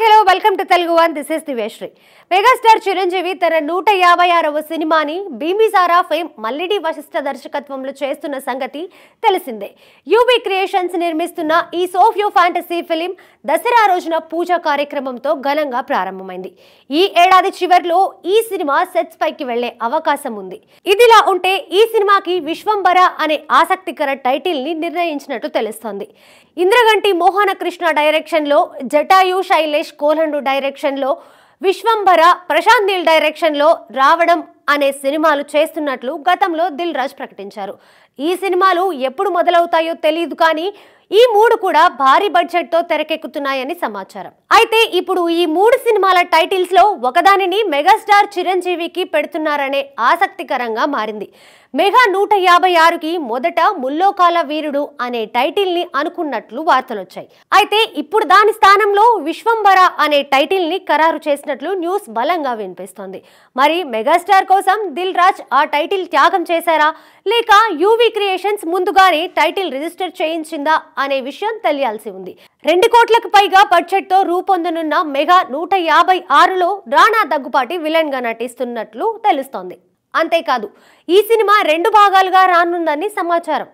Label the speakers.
Speaker 1: dije hello welcome to Telugu one this is దివేశ్రీ megastar Chiranjeevi తన నూట యాభై ఆరవ సినిమాని భీమిసారా ఫేమ్ మల్లిడి వశిష్ఠ దర్శకత్వంలో చేస్తున్న సంగతి తెలిసిందే యూబీ క్రియేషన్స్ నిర్మిస్తున్న ఈ సోఫియో ఫ్యాంటసీ ఫిలిం దసరా రోజున పూజా కార్యక్రమంతో ఘనంగా ప్రారంభమైంది ఈ ఏడాది చివరిలో ఈ సినిమా సెట్స్ పైకి వెళ్లే అవకాశం ఉంది ఇదిలా ఉంటే ఈ సినిమాకి విశ్వంబర అనే ఆసక్తికర టైటిల్ ని నిర్ణయించినట్లు తెలుస్తోంది ఇంద్రగంటి మోహన కృష్ణ డైరెక్షన్ లో జటాయు శైలేష్ కో పోలండు డైరెక్షన్లో విశ్వంభర ప్రశాంత్ నీల్ డైరెక్షన్లో రావడం అనే సినిమాలు చేస్తున్నట్లు గతంలో దిల్ రాజ్ ప్రకటించారు ఈ సినిమాలు ఎప్పుడు మొదలవుతాయో తెలియదు కానీ ఈ మూడు కూడా భారీ బడ్జెట్తో తెరకెక్కుతున్నాయని సమాచారం అయితే ఇప్పుడు ఈ మూడు సినిమాల టైటిల్స్ లో ఒకదానిని మెగాస్టార్ చిరంజీవికి పెడుతున్నారనే ఆసక్తికరంగా మారింది మెగా నూట యాభై ఆరుకి మొదట ముల్లోకాల వీరుడు అనే టైటిల్ ని అనుకున్నట్లు వార్తలొచ్చాయి అయితే ఇప్పుడు దాని స్థానంలో విశ్వంబర అనే టైటిల్ ని ఖరారు చేసినట్లు న్యూస్ బలంగా వినిపిస్తోంది మరి మెగాస్టార్ కోసం దిల్ రాజ్ ఆ టైటిల్ త్యాగం చేశారా లేక యూవి క్రియేషన్స్ ముందుగానే టైటిల్ రిజిస్టర్ చేయించిందా అనే విషయం తెలియాల్సి ఉంది రెండు కోట్లకు పైగా బడ్జెట్తో రూప పొందనున్న మెగా నూట యాభై ఆరులో రాణా దగ్గుపాటి విలన్ గా నటిస్తున్నట్లు తెలుస్తోంది అంతేకాదు ఈ సినిమా రెండు భాగాలుగా రానుందని సమాచారం